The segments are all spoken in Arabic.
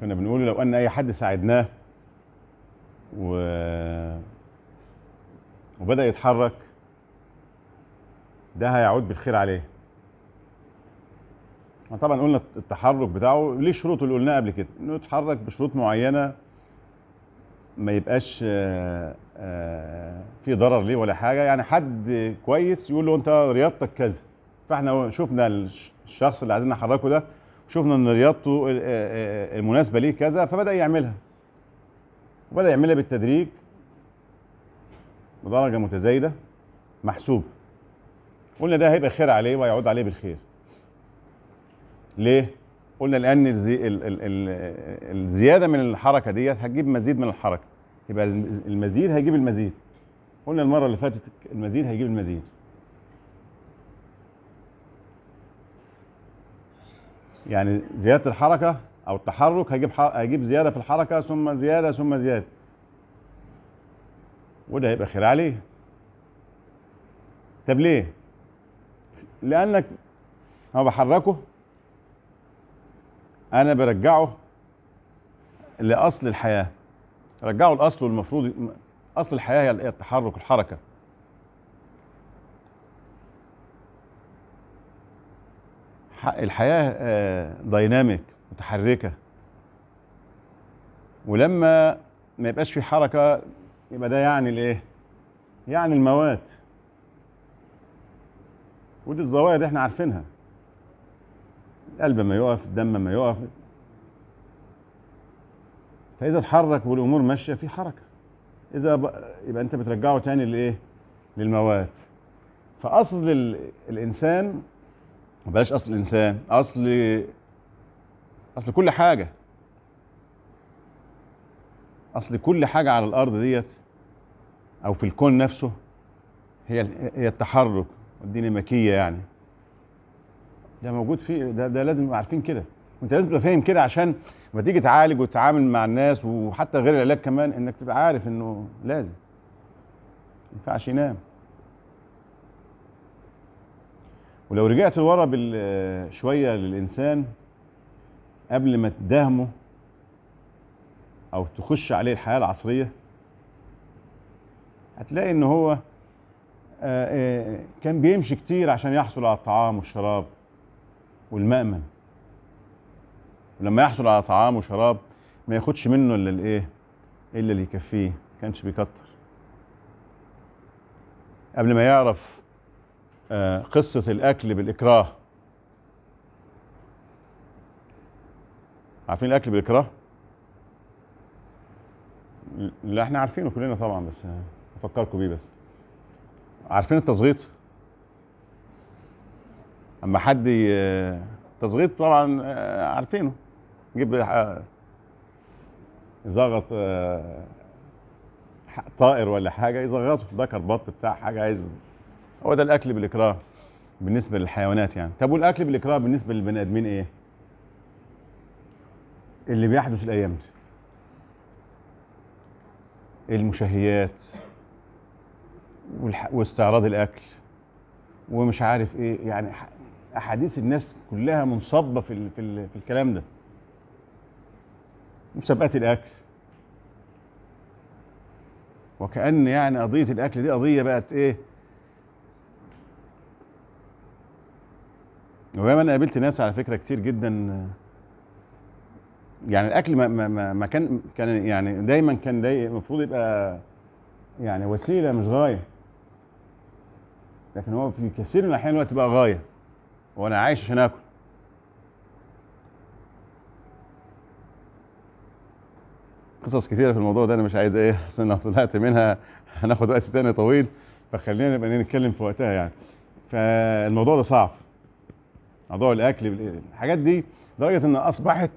كنا بنقول لو ان اي حد ساعدناه و وبدا يتحرك ده هيعود بالخير عليه طبعا قلنا التحرك بتاعه ليه شروط اللي قلناها قبل كده انه يتحرك بشروط معينه ما يبقاش آه، آه، في ضرر ليه ولا حاجه يعني حد كويس يقول له انت رياضتك كذا فاحنا شفنا الشخص اللي عايزين نحركه ده شفنا ان رياضته آه، آه، آه، المناسبه ليه كذا فبدا يعملها وبدا يعملها بالتدريج بدرجه متزايده محسوب قلنا ده هيبقى خير عليه ويعود عليه بالخير ليه قلنا لان الزي... ال... ال... ال... الزياده من الحركه ديت هتجيب مزيد من الحركه يبقى المزيد هيجيب المزيد قلنا المره اللي فاتت المزيد هيجيب المزيد يعني زياده الحركه او التحرك هجيب هجيب زياده في الحركه ثم زياده ثم زياده وده هيبقى خير عليه طب ليه لانك انا بحركه انا برجعه لاصل الحياه رجعه لاصله المفروض اصل الحياه هي التحرك الحركه الحياة آه، دايناميك متحركة ولما ما يبقاش في حركة يبقى ده يعني الايه؟ يعني الموات ودي الظواهر اللي احنا عارفينها القلب ما يقف الدم ما يقف فاذا اتحرك والامور ماشيه في حركه اذا ب... يبقى انت بترجعه تاني لايه للموات فاصل الانسان ما بلاش اصل الانسان اصل اصل كل حاجه اصل كل حاجه على الارض ديت او في الكون نفسه هي هي التحرك الديناميكيه يعني ده موجود في ده, ده لازم عارفين كده وانت لازم تبقى فاهم كده عشان لما تيجي تعالج وتتعامل مع الناس وحتى غير العلاج كمان انك تبقى عارف انه لازم ما ينفعش ينام ولو رجعت لورا شويه للانسان قبل ما تداهمه او تخش عليه الحياه العصريه هتلاقي ان هو آه، آه، كان بيمشي كتير عشان يحصل على الطعام والشراب والمأمن ولما يحصل على طعام وشراب ما ياخدش منه الا الايه الا اللي يكفيه كانش بيكتر قبل ما يعرف آه، قصة الأكل بالإكراه عارفين الأكل بالإكراه؟ لا احنا عارفينه كلنا طبعا بس أفكركم بيه بس عارفين التصغيط؟ أما حد تصغيط طبعا آه، عارفينه يجيب يزغط آه، طائر ولا حاجه يزغطه ذكر بط بتاع حاجه عايز هو ده الاكل بالاكراه بالنسبه للحيوانات يعني طب والاكل بالاكراه بالنسبه للبني ادمين ايه اللي بيحدث الايام دي المشهيات واستعراض الاكل ومش عارف ايه يعني احاديث الناس كلها منصبه في في, في الكلام ده مسابقات الاكل وكأن يعني قضية الأكل دي قضية بقت إيه وهو انا قابلت ناس على فكره كتير جدا يعني الاكل ما, ما, ما كان كان يعني دايما كان داي المفروض يبقى يعني وسيله مش غايه لكن هو في كثير من الاحيان الوقت بقى غايه وانا عايش عشان اكل قصص كثيره في الموضوع ده انا مش عايز ايه اصل لو طلعت منها هناخد وقت تاني طويل فخلينا نبقى نتكلم في وقتها يعني فالموضوع ده صعب موضوع الاكل الحاجات دي لدرجه ان اصبحت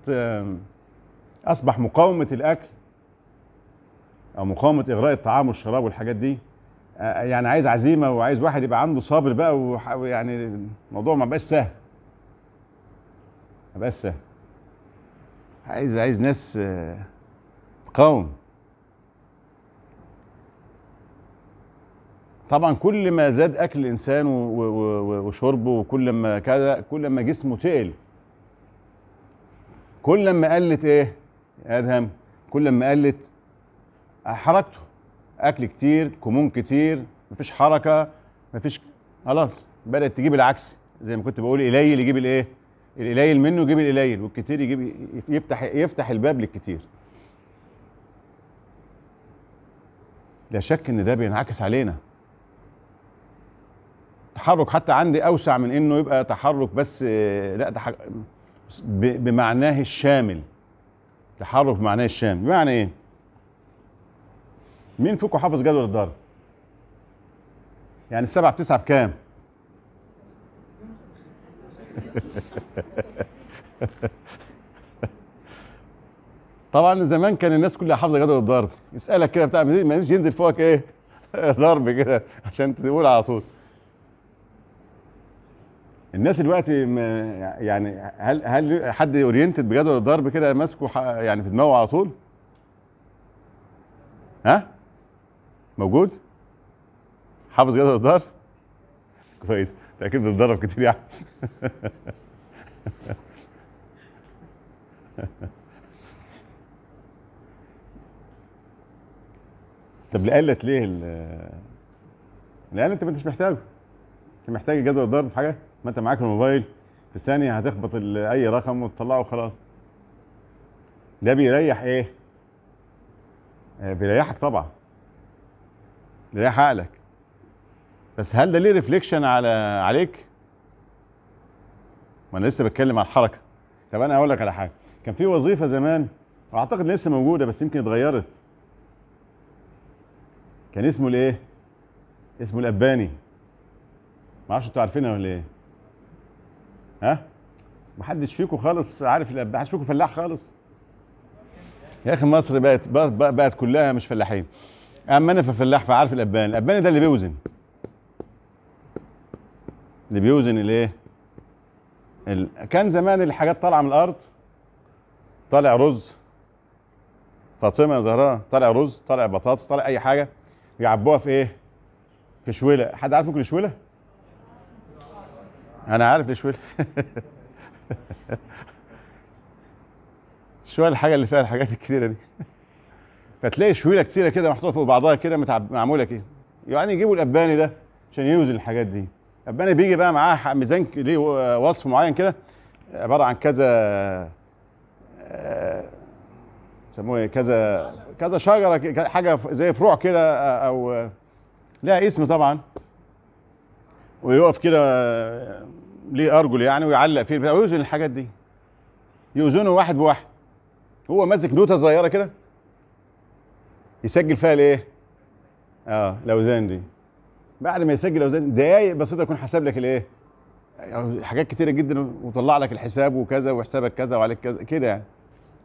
اصبح مقاومه الاكل او مقاومه اغراء الطعام والشراب والحاجات دي يعني عايز عزيمه وعايز واحد يبقى عنده صبر بقى ويعني الموضوع ما بقاش سهل ما بقاش سهل عايز عايز ناس تقاوم طبعا كل ما زاد اكل الانسان وشربه وكل ما كذا كل ما جسمه تقل كل ما قلت ايه ادهم كل ما قلت حركته اكل كتير كمون كتير مفيش حركه مفيش خلاص بدات تجيب العكس زي ما كنت بقول قليل يجيب الايه القليل منه يجيب القليل والكتير يجيب يفتح يفتح الباب للكتير لا شك ان ده بينعكس علينا تحرك حتى عندي اوسع من انه يبقى تحرك بس آه، لا تحرك بمعناه الشامل تحرك بمعناه الشامل بمعنى ايه مين فيكم حافظ جدول الضرب يعني السبعة في تسعة بكام طبعا زمان كان الناس كلها حافظه جدول الضرب يسالك كده بتاع ما ينزل فوقك ايه ضرب كده عشان تقول على طول الناس دلوقتي يعني هل هل حد اورينتد بجدول الضرب كده ماسكه يعني في دماغه على طول؟ ها؟ موجود؟ حافظ جدول الضرب؟ كويس انت اكيد بتتدرب كتير يعني طب ليه قلت ليه؟ لان انت ما انتش محتاجه انت محتاج جدول الضرب في حاجه ما انت معاك الموبايل في ثانيه هتخبط اي رقم وتطلعه وخلاص ده بيريح ايه آه، بيريحك طبعا بيريح عقلك بس هل ده ليه ريفليكشن على عليك ما انا لسه بتكلم على الحركه طب انا اقول لك على حاجه كان في وظيفه زمان واعتقد لسه موجوده بس يمكن اتغيرت كان اسمه الايه اسمه الاباني ما اعرفش انتوا عارفينها ولا ايه ها محدش فيكم خالص عارف محدش فيكم فلاح خالص يا اخي مصر بقت بقت كلها مش فلاحين اما انا ففلاح فعارف الابان الابان ده اللي بيوزن اللي بيوزن الايه ال... كان زمان الحاجات طالعه من الارض طالع رز فاطمه يا زهراء طالع رز طالع بطاطس طالع اي حاجه يعبوها في ايه في شويله حد عارف ممكن شويله انا عارف ليش شوية الحاجة اللي فيها الحاجات الكتيرة دي فتلاقي شويلة كتيرة كده محطوطة فوق بعضها كده متعب... معمولة كده يعني يجيبوا الأباني ده عشان يوزن الحاجات دي الأباني بيجي بقى معاه ميزان ليه وصف معين كده عبارة عن كذا يسموه آه، إيه؟ كذا كذا شجرة حاجة زي فروع كده أو لها اسم طبعا ويقف كده ليه ارجل يعني ويعلق فيه البتاع ويوزن الحاجات دي يوزنه واحد بواحد هو ماسك نوته صغيره كده يسجل فيها الايه؟ اه الاوزان دي بعد ما يسجل الاوزان دقايق بسيطه يكون حسب لك الايه؟ حاجات كتيره جدا وطلع لك الحساب وكذا وحسابك كذا وعليك كذا كده يعني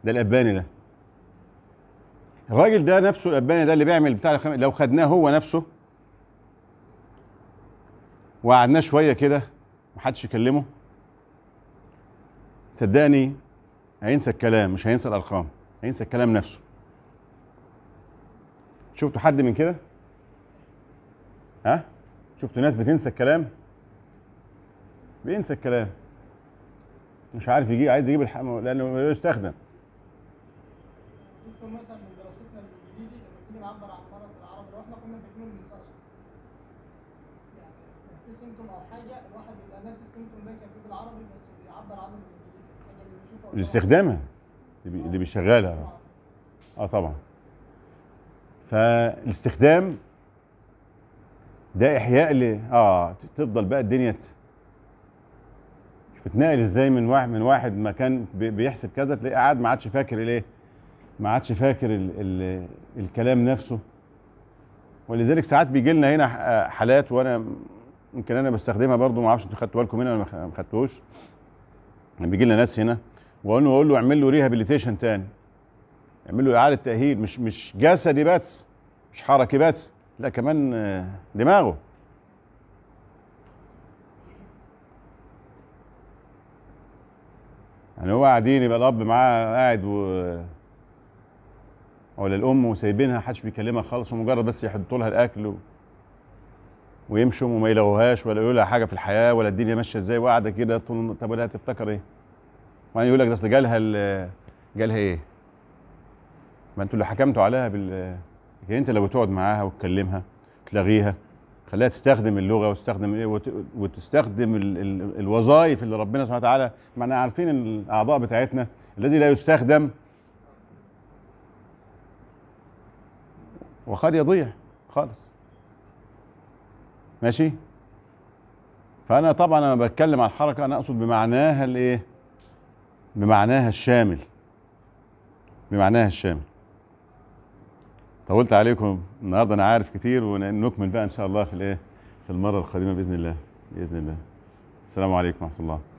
ده الاباني ده الراجل ده نفسه الاباني ده اللي بيعمل بتاع لو خدناه هو نفسه وقعدناه شويه كده محدش يكلمه صدقني هينسى الكلام مش هينسى الارقام هينسى الكلام نفسه شفتوا حد من كده ها شفتوا ناس بتنسى الكلام بينسى الكلام مش عارف يجي عايز يجيب الحمام لانه يستخدم او حاجه الواحد بالعربي بس لاستخدامها اللي بيشغلها اه طبعا فالاستخدام ده احياء ل اه تفضل بقى الدنيا شوف اتنقل ازاي من واحد من واحد مكان بيحسب كذا تلاقيه قاعد ما عادش فاكر الايه ما عادش فاكر الـ الـ الكلام نفسه ولذلك ساعات بيجي لنا هنا حالات وانا يمكن انا بستخدمها برضو ما اعرفش انتوا خدتوا بالكم منها ولا ما خدتوش يعني بيجي لنا ناس هنا واقول له اقول له اعمل له ريهابيليتيشن تاني اعمل له اعاده تاهيل مش مش جسدي بس مش حركي بس لا كمان دماغه يعني هو قاعدين يبقى الاب معاه قاعد و ولا الام وسايبينها حدش بيكلمها خالص ومجرد بس يحطوا لها الاكل و... ويمشوا وما يلغوهاش ولا يقولوا لها حاجه في الحياه ولا الدنيا ماشيه ازاي وقاعده كده طول طب ولا هتفتكر ايه؟ وبعدين يقول لك ده اصل جالها جالها ايه؟ ما انتوا اللي حكمتوا عليها بال لكن يعني انت لو تقعد معاها وتكلمها تلاغيها خليها تستخدم اللغه وتستخدم ايه وت... وتستخدم ال... ال... الوظائف اللي ربنا سبحانه وتعالى ما احنا عارفين الاعضاء بتاعتنا الذي لا يستخدم وقد يضيع خالص ماشي فانا طبعا لما بتكلم عن الحركه انا اقصد بمعناها الايه بمعناها الشامل بمعناها الشامل طولت عليكم النهارده انا عارف كتير ونكمل بقى ان شاء الله في الايه في المره القادمه باذن الله باذن الله السلام عليكم ورحمه الله